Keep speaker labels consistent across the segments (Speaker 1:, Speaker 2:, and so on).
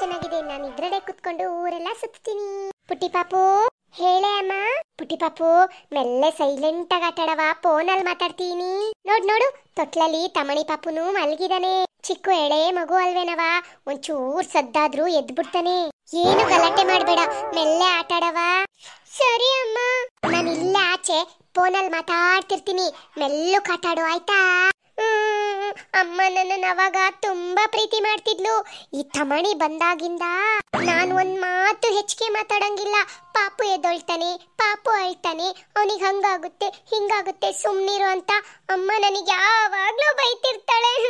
Speaker 1: ಚೆನ್ನಾಗಿದೆ ನಾನು ಇದ್ರಡೆ ಕುತ್ಕೊಂಡು ಊರೆಲ್ಲ ಸುತ್ತೀನಿ ಪುಟ್ಟಿ ಪಾಪು ಹೇಳೆ ಅಮ್ಮ ಪುಟ್ಟಿ ಪಾಪು ಮೆಲ್ಲೆ ಸೈಲೆಂಟ್ ಆಗಿ ಆಟಾಡವ ಫೋನಲ್ಲಿ ಮಾತಾಡ್ತೀನಿ ನೋಡ್ ನೋಡು ತೊಟ್ಲಲ್ಲಿ ತಮಣಿ ಪಾಪುನು ಮಲಗಿದಾನೆ ಚಿಕ್ಕ ಎಳೆ ಮಗು ಅಲ್ವೇನವ ಒಂಚೂರ್ ಸದ್ದಾದ್ರೂ ಎದ್ ಬಿಡ್ತಾನೆ ಏನು ಗಲಾಟೆ ಮಾಡ್ಬೇಡ ಮೆಲ್ಲೆ ಆಟಾಡವ ಸರಿ ಅಮ್ಮ ನಾನು ಇಲ್ಲೇ ಆಚೆ ಫೋನಲ್ಲಿ ಮಾತಾಡ್ತಿರ್ತೀನಿ ಮೆಲ್ಲು ಕಾಟಾಡು ಆಯ್ತಾ ಅಮ್ಮ ನನ್ನನ್ನು ತುಂಬಾ ಪ್ರೀತಿ ಮಾಡ್ತಿದ್ಲು ಈ ತಮಣಿ ಬಂದಾಗಿಂದ ನಾನು ಒಂದ್ ಮಾತು ಹೆಚ್ಚಿಗೆ ಮಾತಾಡಂಗಿಲ್ಲ ಪಾಪು ಎದ್ದೊಳ್ತಾನೆ ಪಾಪು ಅಳ್ತಾನೆ ಅವನಿಗೆ ಹಂಗಾಗುತ್ತೆ ಹಿಂಗಾಗುತ್ತೆ ಸುಮ್ನಿರು ಅಂತ ಅಮ್ಮ ನನಗೆ ಯಾವಾಗ್ಲೂ ಬೈತಿರ್ತಾಳೆ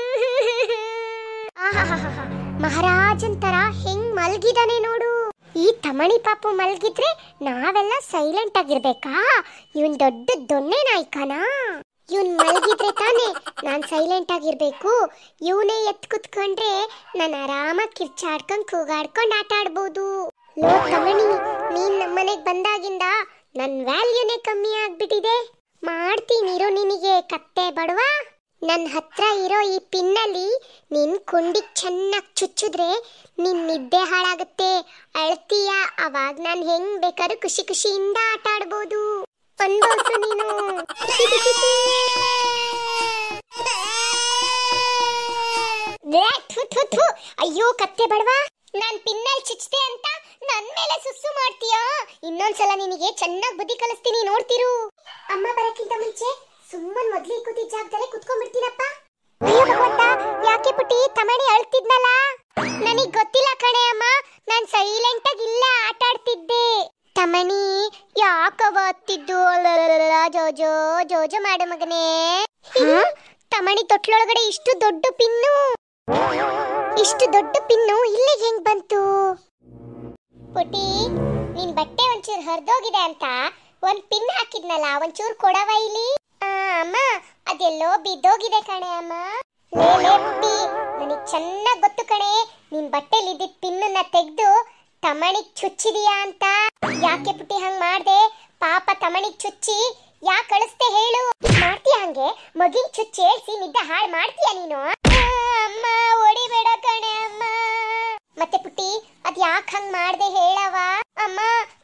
Speaker 1: ಮಹಾರಾಜನ್ ತರ ಹೆಂಗ್ ಮಲ್ಗಿದಾನೆ ನೋಡು ಈ ತಮಣಿ ಪಾಪು ಮಲ್ಗಿದ್ರೆ ನಾವೆಲ್ಲ ಸೈಲೆಂಟ್ ಆಗಿರ್ಬೇಕಾ ಇವನ್ ದೊಡ್ಡ ದೊಣ್ಣೆ ನಾಯ್ಕನಾ ಇವನ್ ನಾನು ಸೈಲೆಂಟ್ ಆಗಿರಬೇಕು ಇವನೇ ಎತ್ತು ಕುತ್ಕೊಂಡ್ರೆ ನಾನು ಆರಾಮಾಗಿ ಕಿರ್ಚಾಡ್ಕೊಂಡು ಕೂಗಾಡ್ಕೊಂಡು ಆಟ ಆಡ್ಬೋದು ಲೋ ತಮಣಿ ನೀನ್ ನಮ್ಮನೆಗೆ ಬಂದಾಗಿಂದ ನನ್ನ ವ್ಯಾಲ್ಯೂನೇ ಕಮ್ಮಿ ಆಗ್ಬಿಟ್ಟಿದೆ ಮಾಡ್ತೀನಿರು ನಿನಗೆ ಕತ್ತೆ ಬಡವ ನನ್ನ ಹತ್ರ ಇರೋ ಈ ಪಿನ್ನಲ್ಲಿ ನಿನ್ ಕುಂಡಿ ಚೆನ್ನಾಗಿ ಚುಚ್ಚಿದ್ರೆ ನಿನ್ ನಿದ್ದೆ ಹಾಳಾಗುತ್ತೆ ಅಳ್ತೀಯ ಅವಾಗ ನಾನು ಹೆಂಗ್ ಬೇಕಾದ್ರೂ ಖುಷಿ ಖುಷಿಯಿಂದ ಆಟ ಆಡ್ಬೋದು ನೀನು ಅಯ್ಯೋ ಕತ್ತೆ ಬಡವಾ ನಾನ್ ಪಿನ್ನಲ್ಲಿ ಚುಚ್ಚಿದೆ ಅಂತ ನನ್ ಮೇಲೆ ಸುಸ್ಸು ಮಾಡ್ತೀಯಾ ಇನ್ನೊಂದ್ಸಲ ನಿನಗೆ ಚೆನ್ನಾಗಿ ಬುದ್ಧಿ ಕಲಿಸ್ತೀನಿ ನೋಡ್ತಿರು ಅಮ್ಮ ಬರಕ್ಕಿಂತ ಮುಂಚೆ ಸುಮ್ಮನ್ ಮೊದ್ಲಿ ಕೂತಿದ್ದ ಜಾಗದಲ್ಲೇ ಕುತ್ಕೊಂಡ್ಬಿಡ್ತೀನಪ್ಪ ಅಯ್ಯೋ ಭಗವಂತ ಯಾಕೆ ಪುಟಿ ತಮಣಿ ಅಳ್ತಿದ್ನಲ್ಲ ನನಗ್ ಗೊತ್ತಿಲ್ಲ ಕಣೆ ಅಮ್ಮ ನಾನ್ ಸೈಲೆಂಟ್ ಆಗಿ ಇಲ್ಲ ಆಟ ಆಡ್ತಿದ್ದೆ ತಮಣಿ ಯಾಕವ ಅತ್ತಿದ್ದು ಜೋಜೋ ಜೋಜೋ ಮಾಡು ಮಗನೇ ತಮಣಿ ತೊಟ್ಲೊಳಗಡೆ ಇಷ್ಟು ದೊಡ್ಡ ಪಿನ್ನು ಇಷ್ಟು ದೊಡ್ಡ ಪಿನ್ನು ಇಲ್ಲಿಗೆ ಹೆಂಗ್ ಬಂತು ಪುಟಿ ನಿನ್ ಬಟ್ಟೆ ಒಂಚೂರು ಹರಿದೋಗಿದೆ ಅಂತ ಒಂದ್ ಪಿನ್ ಹಾಕಿದ್ನಲ್ಲ ಒಂಚೂರು ಕೊಡವ ಇಲ್ಲಿ ಅಮ್ಮ ಅದೆಲ್ಲೋ ಬಿದ್ದೋಗಿದೆ ಕಣೆ ಅಮ್ಮ ಲೇ ಪುಟ್ಟಿ ನನಗೆ ಚೆನ್ನಾಗಿ ಗೊತ್ತು ಕಣೆ ನಿನ್ ಬಟ್ಟೆಲಿ ಇದ್ದಿದ್ದ ಪಿನ್ನನ್ನ ತೆಗೆದು ತಮಣಿಗ್ ಚುಚ್ಚಿದೀಯಾ ಅಂತ ಯಾಕೆ ಪುಟ್ಟಿ ಹಂಗ್ ಮಾಡ್ದೆ ಪಾಪ ತಮಣಿಗ್ ಚುಚ್ಚಿ ಯಾಕೆ ಕಳಿಸ್ದೆ ಹೇಳು ಮಾಡ್ತೀಯ ಹಂಗೆ ಮಗಿನ್ ಚುಚ್ಚಿ ಹೇಳ್ಸಿ ನಿದ್ದೆ ಹಾಳು ಮಾಡ್ತೀಯ ನೀನು ಬೇಡ ಕಣೆ ಅಮ್ಮ ಮತ್ತೆ ಪುಟ್ಟಿ ಅದ್ ಯಾಕೆ ಹಂಗ್ ಮಾಡ್ದೆ ಹೇಳವ ಅಮ್ಮ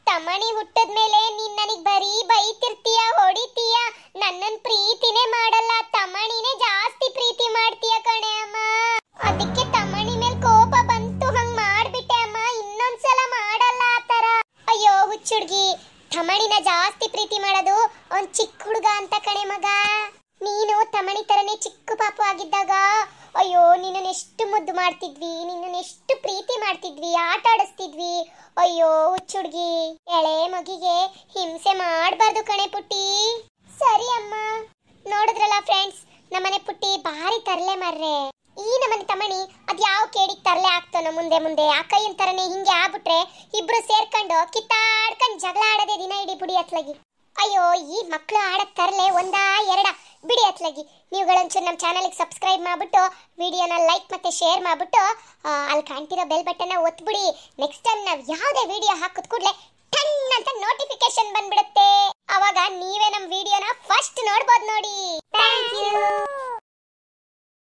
Speaker 1: ತಮಣಿ ಹುಟ್ಟದ ಮೇಲೆ ನೀನ್ ನನಗ್ ಬರೀ ಬೈತಿರ್ತೀಯ ಹೊಡಿತೀಯ ನನ್ನನ್ ಪ್ರೀತಿನೇ ಮಾಡಲ್ಲ ತಮಣಿನೇ ಜಾಸ್ತಿ ಪ್ರೀತಿ ಮಾಡ್ತೀಯ ಕಣೆ ಅಮ್ಮ ಅದಕ್ಕೆ ತಮಣಿ ಮೇಲೆ ಕೋಪ ಬಂತು ಹಂಗ್ ಮಾಡ್ಬಿಟ್ಟೆ ಅಮ್ಮ ಇನ್ನೊಂದ್ಸಲ ಮಾಡಲ್ಲ ಆತರ ಅಯ್ಯೋ ಹುಚ್ಚುಡ್ಗಿ ತಮಣಿನ ಜಾಸ್ತಿ ಪ್ರೀತಿ ಮಾಡೋದು ಒಂದ್ ಚಿಕ್ಕ ಹುಡುಗ ಅಂತ ಕಣೆ ಮಗ ನೀನು ತಮಣಿ ತರನೇ ಚಿಕ್ಕ ಪಾಪು ಆಗಿದ್ದಾಗ ಅಯ್ಯೋ ನಿನ್ನನ್ನು ಎಷ್ಟು ಮುದ್ದು ಮಾಡ್ತಿದ್ವಿ ನಿನ್ನನ್ನು ಎಷ್ಟು ಪ್ರೀತಿ ಮಾಡ್ತಿದ್ವಿ ಆಟ ಆಡಿಸ್ತಿದ್ವಿ ಅಯ್ಯೋ ಹುಚ್ಚುಡ್ಗಿ ಎಳೆ ಮಗಿಗೆ ಹಿಂಸೆ ಮಾಡಬಾರ್ದು ಕಣೆ ಪುಟ್ಟಿ ಸರಿ ಅಮ್ಮ ನೋಡಿದ್ರಲ್ಲ ಫ್ರೆಂಡ್ಸ್ ನಮ್ಮನೆ ಪುಟ್ಟಿ ಭಾರಿ ತರಲೆ ಮಾರ್ರೆ ಈ ನಮ್ಮನೆ ತಮಣಿ ಅದು ಯಾವ ಕೇಡಿಗೆ ತರಲೆ ಆಗ್ತಾನೋ ಮುಂದೆ ಮುಂದೆ ಆ ಕೈಯನ್ ಹಿಂಗೆ ಆಗ್ಬಿಟ್ರೆ ಇಬ್ರು ಸೇರ್ಕೊಂಡು ಕಿತ್ತಾಡ್ಕೊಂಡು ಜಗಳ ಆಡೋದೇ ದಿನ ಇಡೀ ಪುಡಿ ಅತ್ಲಗಿ ಅಯ್ಯೋ ಈ ಮಕ್ಕಳು ಆಡಕ್ಕೆ ತರಲೆ ಒಂದಾ ಎರಡ ಬಿಡಿ ಅತ್ಲಾಗಿ ನೀವುಗಳೊಂಚೂರು ನಮ್ಮ ಚಾನಲಿಗೆ ಸಬ್ಸ್ಕ್ರೈಬ್ ಮಾಡಿಬಿಟ್ಟು ವಿಡಿಯೋನ ಲೈಕ್ ಮತ್ತು ಶೇರ್ ಮಾಡಿಬಿಟ್ಟು ಅಲ್ಲಿ ಕಾಣ್ತಿರೋ ಬೆಲ್ ಬಟನ್ನ ಒತ್ಬಿಡಿ ನೆಕ್ಸ್ಟ್ ಟೈಮ್ ನಾವು ಯಾವುದೇ ವಿಡಿಯೋ ಹಾಕಿದ ಕೂಡಲೇ ಟನ್ ಅಂತ ನೋಟಿಫಿಕೇಶನ್ ಬಂದ್ಬಿಡುತ್ತೆ ಅವಾಗ ನೀವೇ ನಮ್ಮ ವಿಡಿಯೋನ ಫಸ್ಟ್ ನೋಡ್ಬೋದು ನೋಡಿ ಥ್ಯಾಂಕ್ ಯು